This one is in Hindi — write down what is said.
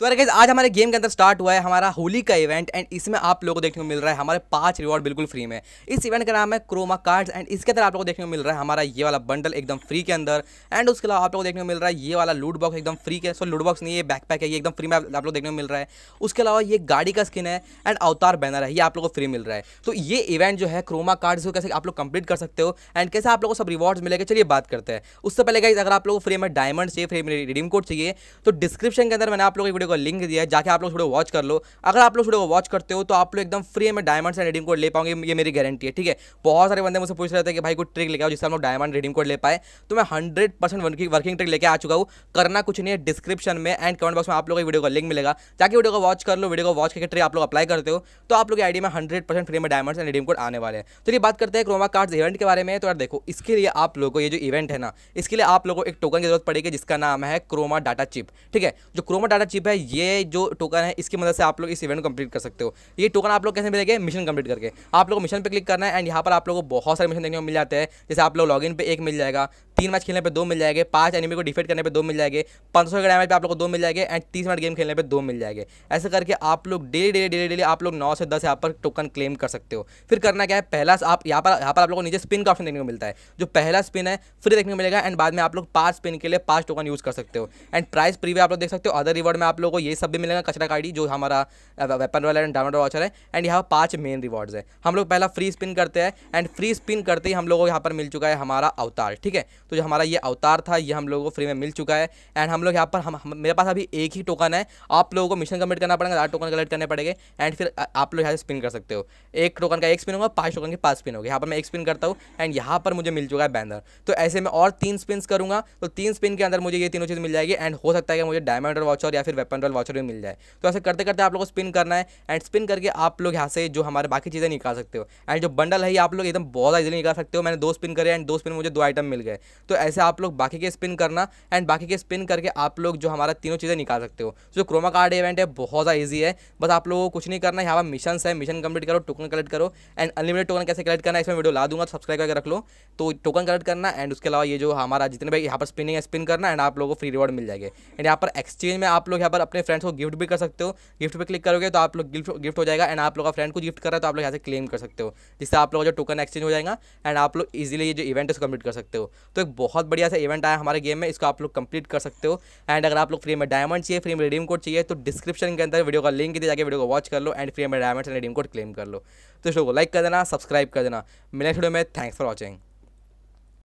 तो अरे गाइज आज हमारे गेम के अंदर स्टार्ट हुआ है हमारा होली का इवेंट एंड इसमें आप लोगों को देखने को मिल रहा है हमारे पांच रिवॉर्ड बिल्कुल फ्री में इस इवेंट का नाम है क्रोमा कार्ड्स एंड इसके अंदर आप लोगों को देखने को मिल रहा है हमारा ये वाला बंडल एकदम फ्री के अंदर एंड उसके अलावा आप लोगों को देखने को मिल रहा है ये वाला लूट बॉक्स एकदम फ्री के सो लूट बॉक्स नहीं ये बैकपैक है ये एकदम फ्री में आप लोग देखने को मिल रहा है उसके अलावा ये गाड़ी का स्किन है एंड अवतार बैनर है ये आप लोग को फ्री मिल रहा है तो ये इवेंट जो है क्रोमा कार्ड्स को कैसे आप लोग कंप्लीट कर सकते हो एंड कैसे आप लोग को सब रिवॉर्ड्स मिलेगा चलिए बात करते हैं उससे पहले गाइज अगर आप लोग को फ्री में डायमंड चाहिए फ्री में रिडीम कोड चाहिए तो डिस्क्रिप्शन के अंदर मैंने आप लोग वीडियो का लिंक दिया है जाके आप लोग थोड़े वॉच कर लो अगर आप लोग थोड़े वॉच करते हो तो आप लोग एकदम फ्री में डायमंड एंड रिडीम कोड ले पाओगे ये मेरी गारंटी है ठीक है बहुत सारे बंदे मुझसे पूछ रहे थे कि भाई कुछ ट्रिक लेके आओ जिससे हम लोग डायमंड रिडीम कोड ले पाए तो मैं हंड्रेड परसेंट वर्किंग ट्रिक लेके आ चुका हूँ करना कुछ नहीं है डिस्क्रिप्शन में एंड कमेंट बॉक्स में आप लोग वीडियो का लिंक मिलेगा जाकि वीडियो को वॉच कर लो वीडियो को वॉच करके ट्रिक आप लोग अप्लाई करते हो तो आप लोग आईडी में हंड्रेड परसेंट फ्री में डायमंड एंड रिडीम कोड आने वाले हैं तो चलिए बात करते हैं क्रोमा कार्ड इवेंट के बारे में तो यार देखो इसके लिए आप लोग को ये जो इवेंट है ना इसके लिए आप लोगों को एक टोकन की जरूरत पड़ेगी जिसका नाम है क्रोमा डाटा चिप ठीक है जो क्रोमा डाटा चिप है ये जो टोकन है इसकी मदद से आप लोग इस इवेंट को कंप्लीट कर सकते हो ये टोकन आप लोग कैसे मिलेंगे मिशन कंप्लीट करके आप लोग मिशन पे क्लिक करना है एंड यहाँ पर आप लोग को बहुत सारे मिशन देखने को मिल जाते हैं जैसे आप लोग लॉगिन पे एक मिल जाएगा तीन मैच खेलने पे दो मिल जाएंगे पाँच एनिमी को डिफेट करने पे दो मिल जाएंगे पंद्रह सौ डैमेज पे आप लोग को दो मिल जाएंगे एंड तीस मिनट गेम खेलने पे दो मिल जाएंगे ऐसे करके आप लोग डेली डेली डेली डेली आप लोग नौ से दस यहाँ पर टोकन क्लेम कर सकते हो फिर करना क्या है पहला आप यहाँ पर यहाँ पर आप लोग को नीचे स्पिन का ऑप्शन देखने को मिलता है जो पहला स्पिन है फ्री देखने को मिलेगा एंड बाद में आप लोग पाँच स्पिन के लिए पाँच टोकन यूज़ कर सकते हो एंड प्राइस प्रीवे आप लोग देख सकते हो अदर रिवॉर्ड में आप लोग को ये सब भी मिलेगा कचरा काड़ी जो हमारा वेपन वाला एंड डायमंड वाचर है एंड यहाँ पाँच मेन रिवॉर्ड्स है हम लोग पहला फ्री स्पिन करते हैं एंड फ्री स्पिन करते ही हम लोग को यहाँ पर मिल चुका है हमारा अवतार ठीक है तो जो हमारा ये अवतार था ये हम लोगों को फ्री में मिल चुका है एंड हम लोग यहाँ पर हम, हम मेरे पास अभी एक ही टोकन है आप लोगों को मिशन कम्प्लीट करना पड़ेगा आठ टोकन कलेक्ट करने पड़ेंगे एंड फिर आप लोग यहाँ से स्पिन कर सकते हो एक टोकन का एक स्पिन होगा पाँच टोकन के पाँच स्पिन होगा यहाँ पर मैं एक स्पिन करता हूँ एंड यहाँ पर मुझे मिल चुका है बैनर तो ऐसे में और तीन स्पिन करूँगा तो तीन स्पिन के अंदर मुझे ये तीनों चीज़ मिल जाएगी एंड हो सकता है कि मुझे डायमंड वाचर या फिर वेपन रॉल वाचर भी मिल जाए तो ऐसे करते करते आप लोग को स्पिन करना है एंड स्पिन करके आप लोग यहाँ से जो हमारे बाकी चीज़ें निकाल सकते हो एंड जो बंडल है ये आप लोग एकदम बहुत ईजिली निकाल सकते हो मैंने दो स्पिन करे एंड दो स्पिन मुझे दो आइटम मिल गए तो ऐसे आप लोग बाकी के स्पिन करना एंड बाकी के स्पिन करके आप लोग जो हमारा तीनों चीज़ें निकाल सकते हो जो क्रोमा कार्ड इवेंट है बहुत ज़्यादा ईजी है बस आप लोगों को कुछ नहीं करना यहाँ पर मिशन है मिशन कंप्लीट करो टोकन कलेक्ट करो एंड अनलिमिटेड टोकन कैसे कलेक्ट करना है इसमें वीडियो ला दूंगा सब्सक्राइब करके रख लो तो टोकन कलेक्ट करना एंड उसके अलावा ये जो हमारा जितने भी यहाँ पर स्पिनिंग है स्पिन करना एंड आप लोगों को फ्री रिवॉर्ड मिल जाएगा एंड यहाँ पर एक्सचेंज में आप लोग यहाँ पर अपने फ्रेंड्स को गिफ्ट भी कर सकते हो गिफ्ट पर क्लिक करोगे तो आप लोग गिफ्ट गिफ्ट हो जाएगा एंड आप लोग का फ्रेंड को गिफ्ट कर रहा है तो आप लोग यहाँ से क्लेम कर सकते हो जिससे आप लोग जो टोकन एक्सचेंज हो जाएगा एंड आप लोग इजिली ये जो इवेंट है उसको कम्प्लीट कर सकते हो तो एक बहुत बढ़िया सा इवेंट आया हमारे गेम में इसको आप लोग कंप्लीट कर सकते हो एंड अगर आप लोग फ्री में डायमंड चाहिए फ्री में रिडीम कोड चाहिए तो डिस्क्रिप्शन के अंदर वीडियो का लिंक दे जाकर वीडियो को वॉच कर लो एंड फ्री में डायमंड रिडीम कोड क्लेम कर लो तो इस लाइक कर देना सब्सक्राइब कर देना मिले वीडियो में थैंक्स फॉर वॉचिंग